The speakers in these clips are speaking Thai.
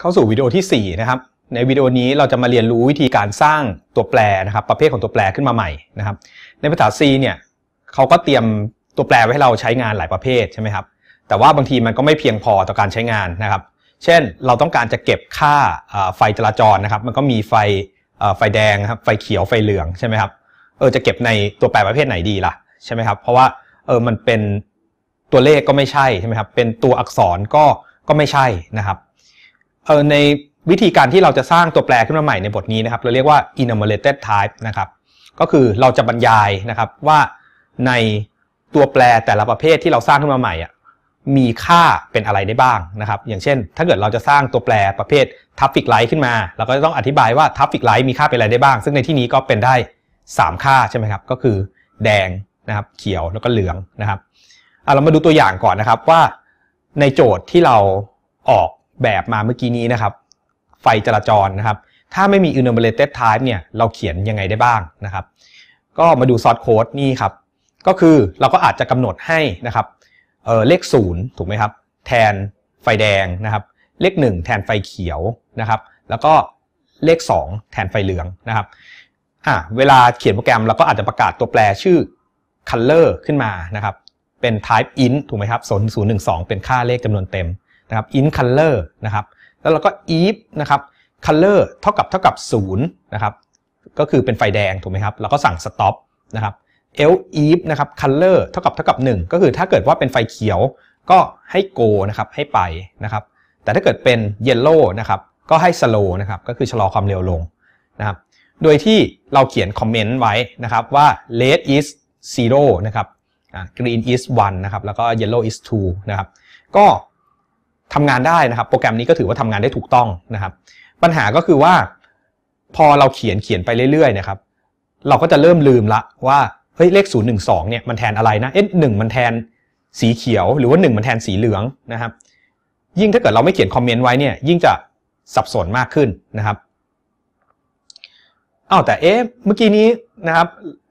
เข้าสู่วิดีโอที่ 4 นะครับ ในวิดีโอนี้เราจะมาเรียนรู้วิธีการสร้างตัวแปรนะครับประเภทของตัวแปรขึ้นมาใหม่นะครับ ในภาษา C เนี่ยเขาก็เตรียมตัวแปรไว้ให้เราใช้งานหลายประเภทใช่ไหมครับแต่ว่าบางทีมันก็ไม่เพียงพอต่อการใช้งานนะครับ เช่นเราต้องการจะเก็บค่าไฟจราจรนะครับ มันก็มีไฟไฟแดงครับไฟเขียวไฟเหลืองใช่ไหมครับเออจะเก็บในตัวแปรประเภทไหนดีล่ะใช่ไหมครับเพราะว่าเออมันเป็นตัวเลขก็ไม่ใช่ใช่ไหมครับเป็นตัวอักษรก็ก็ไม่ใช่นะครับเออในวิธีการที่เราจะสร้างตัวแปรขึ้นมาใหม่ในบทนี้นะครับ เราเรียกว่า enumerated type นะครับก็คือเราจะบรรยายนะครับว่าในตัวแปรแต่ละประเภทที่เราสร้างขึ้นมาใหม่อ่ะมีค่าเป็นอะไรได้บ้างนะครับอย่างเช่นถ้าเกิดเราจะสร้างตัวแปรประเภท traffic light ขึ้นมา เราก็จะต้องอธิบายว่า traffic light มีค่าเป็นอะไรได้บ้าง ซึ่งในที่นี้ก็เป็นได้ 3 ค่าใช่ไหมครับก็คือแดงนะครับเขียวแล้วก็เหลืองนะครับเอาเรามาดูตัวอย่างก่อนนะครับว่าในโจทย์ที่เราออกแบบมาเมื่อกี้นี้นะครับ ไฟจราจรนะครับ ถ้าไม่มี enumerated type เนี่ยเราเขียนยังไงได้บ้างนะครับ ก็มาดูซอสโค้ดนี่ครับก็คือเราก็อาจจะกำหนดให้นะครับเเลข 0 ถูกไหมครับแทนไฟแดงนะครับเลข 1 แทนไฟเขียวนะครับ แล้วก็เลข 2 แทนไฟเหลืองนะครับอ่ะเวลาเขียนโปรแกรมเราก็อาจจะประกาศตัวแปรชื่อ color ขึ้นมานะครับเป็น type int ถูกไหมครับ0012 เป็นค่าเลขจำนวนเต็มนะครับ int color นะครับ แล้วเราก็ if นะครับ color เท่ากับเท่ากับ 0 นะครับ ก็คือเป็นไฟแดงถูกไหมครับเราก็สั่ง stop นะครับ else if นะครับ color เท่ากับเท่ากับ 1 ก็คือถ้าเกิดว่าเป็นไฟเขียว ก็ให้ go นะครับ ให้ไปนะครับ แต่ถ้าเกิดเป็น yellow นะครับ ก็ให้ slow นะครับ ก็คือชะลอความเร็วลงนะครับ โดยที่เราเขียน comment ไว้นะครับว่า red is 0 นะครับ green is 1 นะครับ แล้วก็ yellow is 2 นะครับ ก็ทำงานได้นะครับโปรแกรมนี้ก็ถือว่าทำงานได้ถูกต้องนะครับ ปัญหาก็คือว่าพอเราเขียนเขียนไปเรื่อยๆนะครับเราก็จะเริ่มลืมละว่าเฮ้ยเลข0 1งเนี่ยมันแทนอะไรนะเอ๊ะหมันแทนสีเขียวหรือว่า1มันแทนสีเหลืองนะครับ ยิ่งถ้าเกิดเราไม่เขียนคอมเมนต์ไว้เนี่ยยิ่งจะสับสนมากขึ้นนะครับอ้าวแต่เอ๊ะเมื่อกี้นี้นะครับ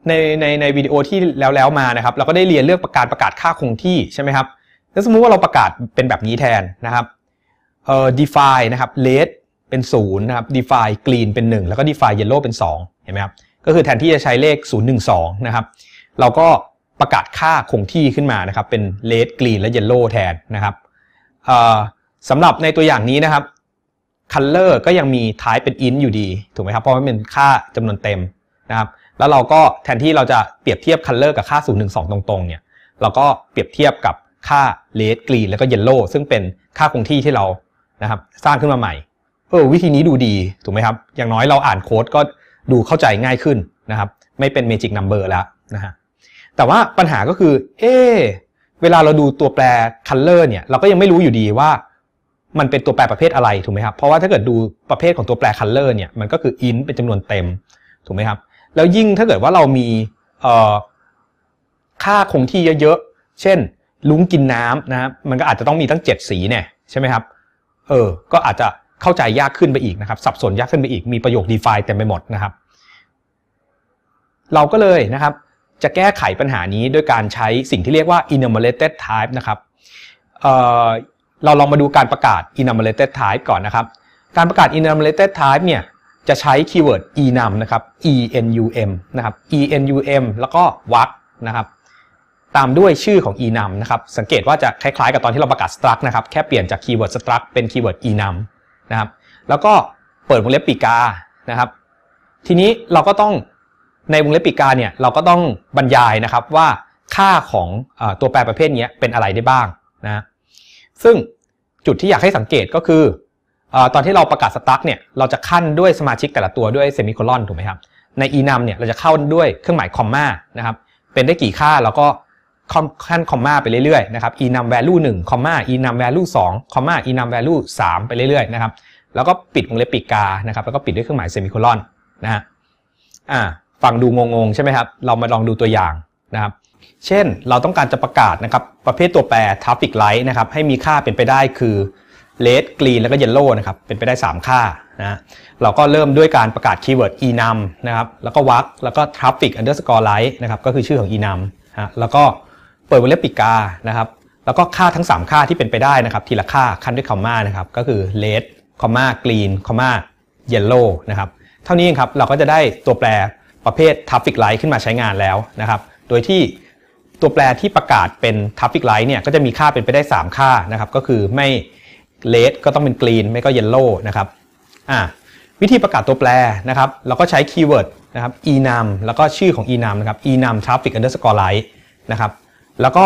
ในในในวิดีโอที่แล้วแล้วมานะครับ เราก็ได้เรียนเรื่องประการประกาศค่าคงที่ใช่ไหมครับถ้าสมมุติว่าเราประกาศเป็นแบบนี้แทนนะครับเอ่อ define นะครับ red เป็น 0 นะครับ define green เป็น 1 แล้วก็ define yellow เป็น 2 เห็นไหมครับ ก็คือแทนที่จะใช้เลข 012 นะครับ เราก็ประกาศค่าคงที่ขึ้นมานะครับเป็น red green และ yellow แทนนะครับสำหรับในตัวอย่างนี้นะครับ color ก็ยังมี type เป็น int อยู่ดี ถูกไหมครับ เพราะมันเป็นค่าจำนวนเต็มนะครับแล้วเราก็แทนที่เราจะเปรียบเทียบ color กับค่า 012 ตรงๆ เนี่ยเราก็เปรียบเทียบกับค่าเลดกรีนแล้วก็เยลโล่ซึ่งเป็นค่าคงที่ที่เรานะครับสร้างขึ้นมาใหม่เออวิธีนี้ดูดีถูกไหมครับอย่างน้อยเราอ่านโค้ดก็ดูเข้าใจง่ายขึ้นนะครับไม่เป็นเมจิกนัมเบอร์แล้วนะฮะแต่ว่าปัญหาก็คือเอเวลาเราดูตัวแปรคัเลอร์เนี่ยเราก็ยังไม่รู้อยู่ดีว่ามันเป็นตัวแปรประเภทอะไรถูกไหมครับเพราะว่าถ้าเกิดดูประเภทของตัวแปรคัเลอร์เนี่ยมันก็คืออินเป็นจำนวนเต็มถูกไหมครับแล้วยิ่งถ้าเกิดว่าเรามีค่าคงที่เยอะๆเช่นลุงกินน้ำนะมันก็อาจจะต้องมีตั้ง 7 สีเนี่ยใช่ไหมครับเออก็อาจจะเข้าใจยากขึ้นไปอีกนะครับ สับสนยากขึ้นไปอีกมีประโยค define เต็มไปหมดนะครับ เราก็เลยนะครับจะแก้ไขปัญหานี้ด้วยการใช้สิ่งที่เรียกว่า enumerated type นะครับเเราลองมาดูการประกาศ enumerated type ก่อนนะครับการประกาศ enumerated type เนี่ยจะใช้คีย์เวิร์ด enum นะครับ enum นะครับ enum แล้วก็วักนะครับตามด้วยชื่อของ enum นะครับ สังเกตว่าจะคล้ายๆกับตอนที่เราประกาศ struct นะครับ แค่เปลี่ยนจากคีย์เวิร์ด struct เป็นคีย์เวิร์ด enum นะครับ แล้วก็เปิดวงเล็บปีกา นะครับ ทีนี้เราก็ต้องในวงเล็บปีกาเนี่ย เราก็ต้องบรรยายนะครับ ว่าค่าของอตัวแปรประเภทนี้เป็นอะไรได้บ้างนะ ซึ่งจุดที่อยากให้สังเกตก็คืออตอนที่เราประกาศ struct เนี่ยเราจะขั้นด้วยสมาชิกแต่ละตัวด้วยเซมิโคลอนถูกไหมครับ ใน enum เนี่ยเราจะเข้าด้วยเครื่องหมายคอมมานะครับ เป็นได้กี่ค่าเราก็ขั้นคอมมาไปเรื่อยๆ นะครับ e num value 1คอมมา e num value 2คอมมา e num value 3 ไปเรื่อยๆนะครับแล้วก็ปิดวงเล็บปดกานะครับ แล้วก็ปิดด้วยเครื่องหมายเซมิโคลอนนะฮะอ่าฟังดูงงๆใช่ไหมครับ เรามาลองดูตัวอย่างนะครับเช่นเราต้องการจะประกาศนะครับประเภทตัวแปร traffic light นะครับให้มีค่าเป็นไปได้คือ red green แล้วก็ yellow นะครับเป็นไปได้ 3 ค่านะเราก็เริ่มด้วยการประกาศคีย์เวิร์ด enum นะครับแล้วก็วักแล้วก็ traffic underscore light นะครับก็คือชื่อของ enum ฮะแล้วก็เปิดวงเล็บปิกา นะครับ แล้วก็ค่าทั้ง 3 ค่าที่เป็นไปได้นะครับ ทีละค่าขั้นด้วยคอมมานะครับ ก็คือ red คอมมากรีนคอมมาเยลโล่นะครับ เท่านี้ครับ เราก็จะได้ตัวแปรประเภท traffic light ขึ้นมาใช้งานแล้วนะครับ โดยที่ตัวแปรที่ประกาศเป็น traffic light เนี่ย ก็จะมีค่าเป็นไปได้ 3 ค่านะครับ ก็คือไม่ red ก็ต้องเป็น green ไม่ก็ yellow นะครับ อ่าวิธีประกาศตัวแปรนะครับ เราก็ใช้คีย์เวิร์ดนะครับ enum แล้วก็ชื่อของ enum นะครับ enum traffic underscore light นะครับแล้วก็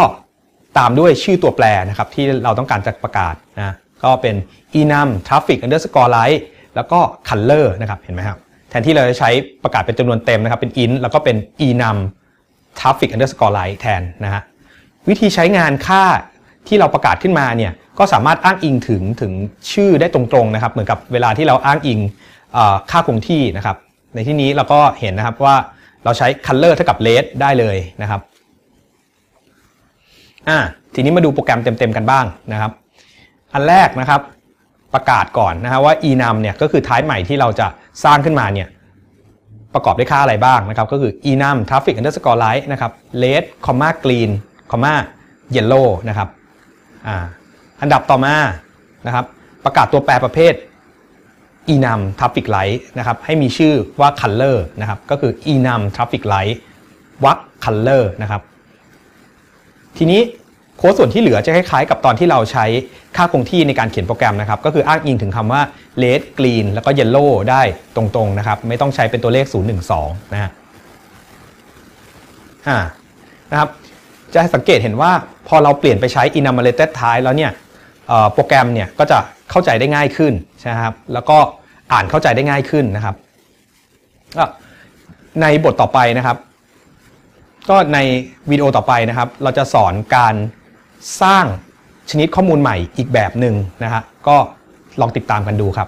ตามด้วยชื่อตัวแปรนะครับที่เราต้องการจะประกาศนะก็เป็น enum traffic underscore light แล้วก็ color นะครับเห็นไหมครับ แทนที่เราจะใช้ประกาศเป็นจำนวนเต็มนะครับเป็น int แล้วก็เป็น enum traffic underscore light แทนนะฮะวิธีใช้งานค่าที่เราประกาศขึ้นมาเนี่ยก็สามารถอ้างอิงถึงถึงชื่อได้ตรงๆนะครับ เหมือนกับเวลาที่เราอ้างอิงค่าคงที่นะครับ ในที่นี้เราก็เห็นนะครับว่าเราใช้ color เท่ากับ red ได้เลยนะครับอ่ะทีนี้มาดูโปรแกรมเต็มๆกันบ้างนะครับ อันแรกนะครับประกาศก่อนนะฮะว่า enum เนี่ยก็คือท้ายใหม่ที่เราจะสร้างขึ้นมาเนี่ยประกอบด้วยค่าอะไรบ้างนะครับ ก็คือ enum traffic underscore light นะครับ red comma green comma yellow นะครับอ่าอันดับต่อมานะครับ ประกาศตัวแปรประเภท enum traffic light นะครับให้มีชื่อว่า color นะครับก็คือ enum traffic light วัก color นะครับทีนี้โค้ดส่วนที่เหลือจะคล้ายๆกับตอนที่เราใช้ค่าคงที่ในการเขียนโปรแกรมนะครับ ก็คืออ้างอิงถึงคำว่า red green แล้วก็ yellow ได้ตรงๆนะครับ ไม่ต้องใช้เป็นตัวเลข 012นะฮะนะครับจะสังเกตเห็นว่าพอเราเปลี่ยนไปใช้ enumerated type แล้วเนี่ยโปรแกรมเนี่ยก็จะเข้าใจได้ง่ายขึ้นใช่ครับ แล้วก็อ่านเข้าใจได้ง่ายขึ้นนะครับในบทต่อไปนะครับก็ในวิดีโอต่อไปนะครับ เราจะสอนการสร้างชนิดข้อมูลใหม่อีกแบบหนึ่งนะฮะก็ลองติดตามกันดูครับ